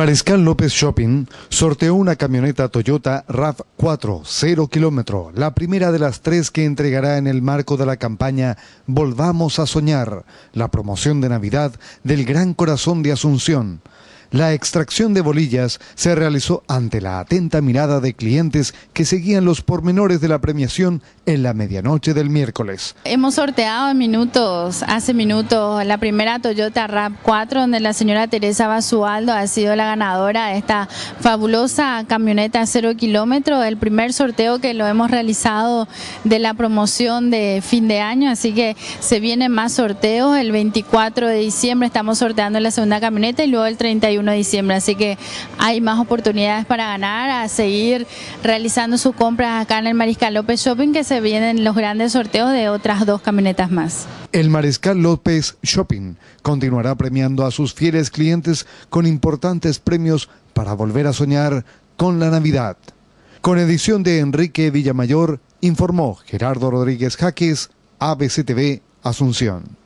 Mariscal López Shopping sorteó una camioneta Toyota RAV4 0 kilómetro, la primera de las tres que entregará en el marco de la campaña Volvamos a Soñar, la promoción de Navidad del Gran Corazón de Asunción. La extracción de bolillas se realizó ante la atenta mirada de clientes que seguían los pormenores de la premiación en la medianoche del miércoles. Hemos sorteado en minutos, hace minutos, la primera Toyota RAP 4, donde la señora Teresa Basualdo ha sido la ganadora de esta fabulosa camioneta cero kilómetro, el primer sorteo que lo hemos realizado de la promoción de fin de año, así que se vienen más sorteos, el 24 de diciembre estamos sorteando la segunda camioneta y luego el 31 de diciembre. Así que hay más oportunidades para ganar, a seguir realizando sus compras acá en el Mariscal López Shopping, que se vienen los grandes sorteos de otras dos camionetas más. El Mariscal López Shopping continuará premiando a sus fieles clientes con importantes premios para volver a soñar con la Navidad. Con edición de Enrique Villamayor, informó Gerardo Rodríguez Jaques, ABCTV Asunción.